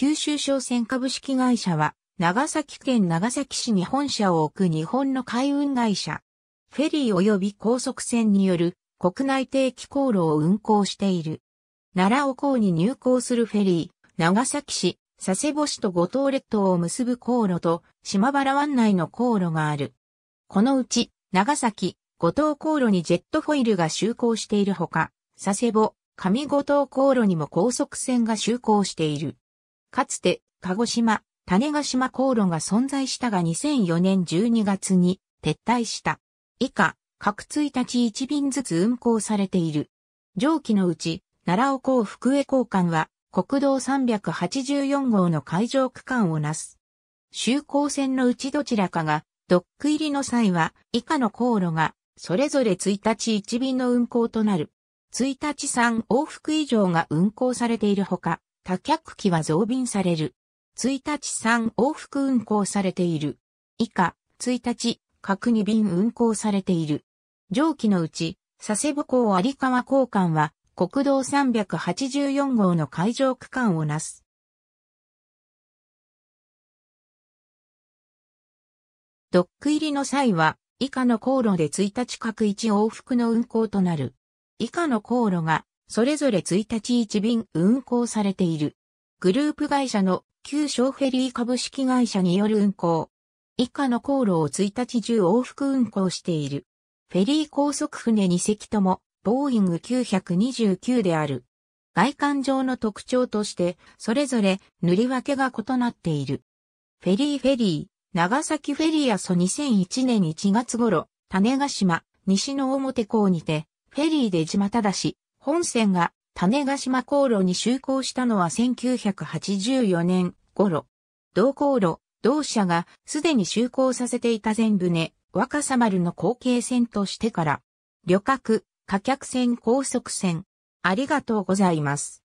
九州商船株式会社は、長崎県長崎市に本社を置く日本の海運会社。フェリー及び高速船による国内定期航路を運航している。奈良を港に入港するフェリー、長崎市、佐世保市と五島列島を結ぶ航路と島原湾内の航路がある。このうち、長崎、五島航路にジェットフォイルが就航しているほか、佐世保、上五島航路にも高速船が就航している。かつて、鹿児島、種ヶ島航路が存在したが2004年12月に撤退した。以下、各1日1便ずつ運行されている。上記のうち、奈良尾港福江港間は、国道384号の海上区間をなす。就航線のうちどちらかが、ドック入りの際は、以下の航路が、それぞれ1日1便の運行となる。1日3往復以上が運行されているほか、多客機は増便される。1日3往復運行されている。以下、1日、各2便運行されている。上記のうち、佐世保港有川港間は、国道384号の海上区間をなす。ドック入りの際は、以下の航路で1日各1往復の運行となる。以下の航路がそれぞれ1日1便運行されている。グループ会社の旧小フェリー株式会社による運行。以下の航路を1日中往復運行している。フェリー高速船2隻とも、ボーイング929である。外観上の特徴として、それぞれ塗り分けが異なっている。フェリーフェリー、長崎フェリーアソ2001年1月頃、種ヶ島、西の表港にて、フェリーで島だし、本線が種ヶ島航路に就航したのは1984年頃。同航路、同社がすでに就航させていた全船、若狭丸の後継船としてから、旅客、貨客船高速船。ありがとうございます。